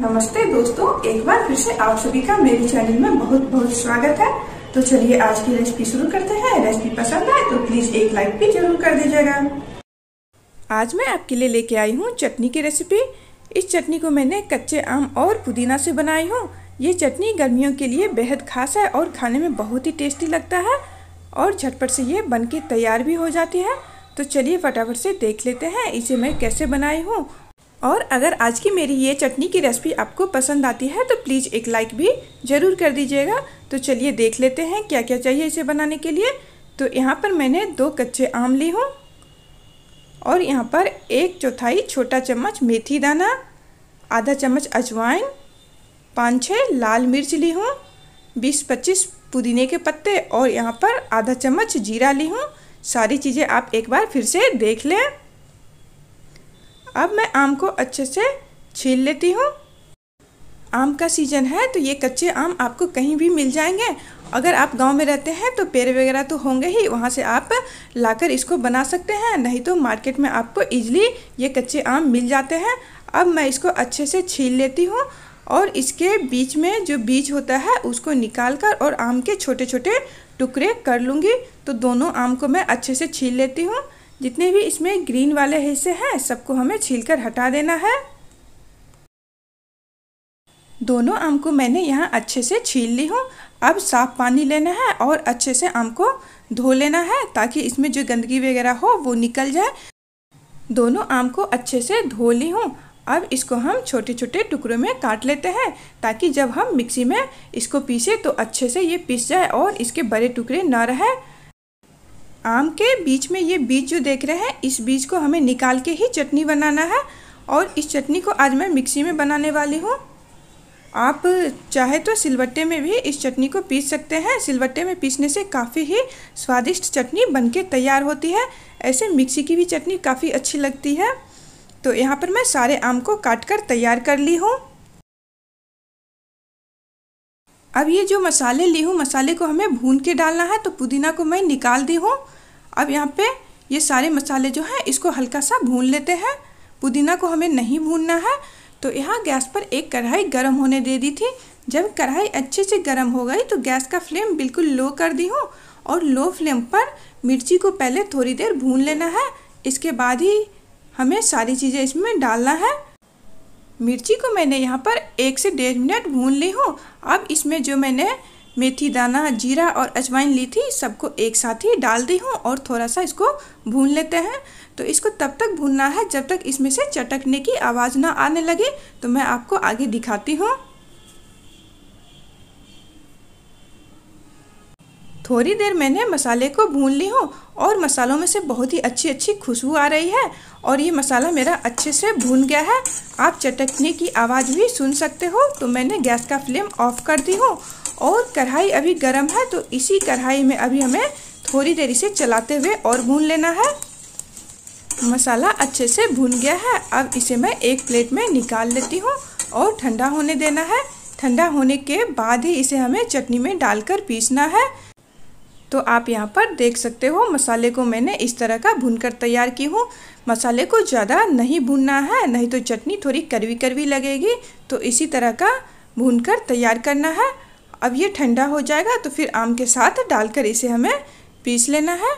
नमस्ते दोस्तों एक बार फिर से आप सभी का मेरे चैनल में बहुत बहुत स्वागत है तो चलिए आज की रेसिपी शुरू करते हैं रेसिपी पसंद आए तो प्लीज एक लाइक भी जरूर कर दीजिएगा आज मैं आपके लिए लेके आई हूँ चटनी की रेसिपी इस चटनी को मैंने कच्चे आम और पुदीना से बनाई हूँ ये चटनी गर्मियों के लिए बेहद खास है और खाने में बहुत ही टेस्टी लगता है और झटपट से ये बन के तैयार भी हो जाती है तो चलिए फटाफट से देख लेते हैं इसे मैं कैसे बनाई हूँ और अगर आज की मेरी ये चटनी की रेसिपी आपको पसंद आती है तो प्लीज़ एक लाइक भी ज़रूर कर दीजिएगा तो चलिए देख लेते हैं क्या क्या चाहिए इसे बनाने के लिए तो यहाँ पर मैंने दो कच्चे आम ली हूँ और यहाँ पर एक चौथाई छोटा चम्मच मेथी दाना आधा चम्मच अजवाइन पाँच छः लाल मिर्च ली हूँ बीस पच्चीस पुदीने के पत्ते और यहाँ पर आधा चम्मच जीरा ली हूँ सारी चीज़ें आप एक बार फिर से देख लें अब मैं आम को अच्छे से छील लेती हूँ आम का सीज़न है तो ये कच्चे आम आपको कहीं भी मिल जाएंगे अगर आप गांव में रहते हैं तो पेड़ वगैरह तो होंगे ही वहाँ से आप लाकर इसको बना सकते हैं नहीं तो मार्केट में आपको इजली ये कच्चे आम मिल जाते हैं अब मैं इसको अच्छे से छील लेती हूँ और इसके बीच में जो बीज होता है उसको निकाल कर और आम के छोटे छोटे टुकड़े कर लूँगी तो दोनों आम को मैं अच्छे से छील लेती हूँ जितने भी इसमें ग्रीन वाले हिस्से हैं सबको हमें छीलकर हटा देना है दोनों आम को मैंने यहाँ अच्छे से छील ली हूँ अब साफ पानी लेना है और अच्छे से आम को धो लेना है ताकि इसमें जो गंदगी वगैरह हो वो निकल जाए दोनों आम को अच्छे से धो ली हूँ अब इसको हम छोटे छोटे टुकड़ों में काट लेते हैं ताकि जब हम मिक्सी में इसको पीसे तो अच्छे से ये पीस जाए और इसके बड़े टुकड़े ना रहें आम के बीच में ये बीज जो देख रहे हैं इस बीज को हमें निकाल के ही चटनी बनाना है और इस चटनी को आज मैं मिक्सी में बनाने वाली हूँ आप चाहे तो सिलबट्टे में भी इस चटनी को पीस सकते हैं सिलबट्टे में पीसने से काफ़ी ही स्वादिष्ट चटनी बनके तैयार होती है ऐसे मिक्सी की भी चटनी काफ़ी अच्छी लगती है तो यहाँ पर मैं सारे आम को काट कर तैयार कर ली हूँ अब ये जो मसाले ली हूँ मसाले को हमें भून के डालना है तो पुदीना को मैं निकाल दी हूँ अब यहाँ पे ये सारे मसाले जो हैं इसको हल्का सा भून लेते हैं पुदीना को हमें नहीं भूनना है तो यहाँ गैस पर एक कढ़ाई गर्म होने दे दी थी जब कढ़ाई अच्छे से गर्म हो गई तो गैस का फ्लेम बिल्कुल लो कर दी हूँ और लो फ्लेम पर मिर्ची को पहले थोड़ी देर भून लेना है इसके बाद ही हमें सारी चीज़ें इसमें डालना है मिर्ची को मैंने यहाँ पर एक से डेढ़ मिनट भून ली हूँ अब इसमें जो मैंने मेथी दाना जीरा और अजवाइन ली थी सबको एक साथ ही डाल दी हूँ और थोड़ा सा इसको भून लेते हैं तो इसको तब तक भूनना है जब तक इसमें से चटकने की आवाज़ ना आने लगे तो मैं आपको आगे दिखाती हूँ थोड़ी देर मैंने मसाले को भून ली हूँ और मसालों में से बहुत ही अच्छी अच्छी खुशबू आ रही है और ये मसाला मेरा अच्छे से भून गया है आप चटकने की आवाज़ भी सुन सकते हो तो मैंने गैस का फ्लेम ऑफ कर दी हूँ और कढ़ाई अभी गर्म है तो इसी कढ़ाई में अभी हमें थोड़ी देरी से चलाते हुए और भून लेना है मसाला अच्छे से भून गया है अब इसे मैं एक प्लेट में निकाल लेती हूँ और ठंडा होने देना है ठंडा होने के बाद ही इसे हमें चटनी में डालकर पीसना है तो आप यहाँ पर देख सकते हो मसाले को मैंने इस तरह का भून कर तैयार की हूँ मसाले को ज़्यादा नहीं भूनना है नहीं तो चटनी थोड़ी करवी करवी लगेगी तो इसी तरह का भून कर तैयार करना है अब ये ठंडा हो जाएगा तो फिर आम के साथ डालकर इसे हमें पीस लेना है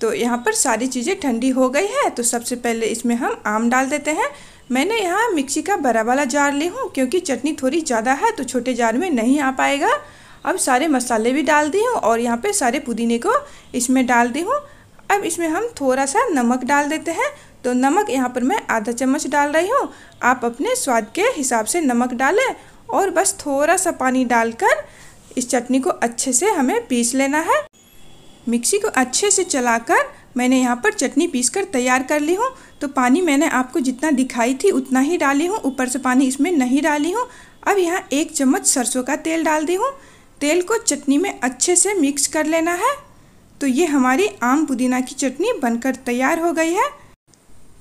तो यहाँ पर सारी चीज़ें ठंडी हो गई है तो सबसे पहले इसमें हम आम डाल देते हैं मैंने यहाँ मिक्सी का बड़ा वाला जार ली हूँ क्योंकि चटनी थोड़ी ज़्यादा है तो छोटे जार में नहीं आ पाएगा अब सारे मसाले भी डाल दी हूँ और यहाँ पे सारे पुदीने को इसमें डाल दी हूँ अब इसमें हम थोड़ा सा नमक डाल देते हैं तो नमक यहाँ पर मैं आधा चम्मच डाल रही हूँ आप अपने स्वाद के हिसाब से नमक डालें और बस थोड़ा सा पानी डालकर इस चटनी को अच्छे से हमें पीस लेना है मिक्सी को अच्छे से चलाकर मैंने यहाँ पर चटनी पीस कर तैयार कर ली हूँ तो पानी मैंने आपको जितना दिखाई थी उतना ही डाली हूँ ऊपर से पानी इसमें नहीं डाली हूँ अब यहाँ एक चम्मच सरसों का तेल डाल दी हूँ तेल को चटनी में अच्छे से मिक्स कर लेना है तो ये हमारी आम पुदीना की चटनी बनकर तैयार हो गई है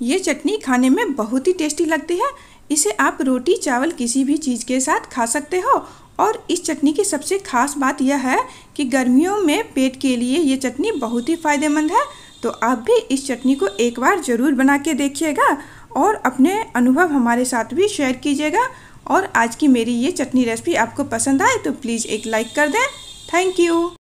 ये चटनी खाने में बहुत ही टेस्टी लगती है इसे आप रोटी चावल किसी भी चीज़ के साथ खा सकते हो और इस चटनी की सबसे खास बात यह है कि गर्मियों में पेट के लिए ये चटनी बहुत ही फ़ायदेमंद है तो आप भी इस चटनी को एक बार ज़रूर बना के देखिएगा और अपने अनुभव हमारे साथ भी शेयर कीजिएगा और आज की मेरी ये चटनी रेसिपी आपको पसंद आए तो प्लीज़ एक लाइक कर दें थैंक यू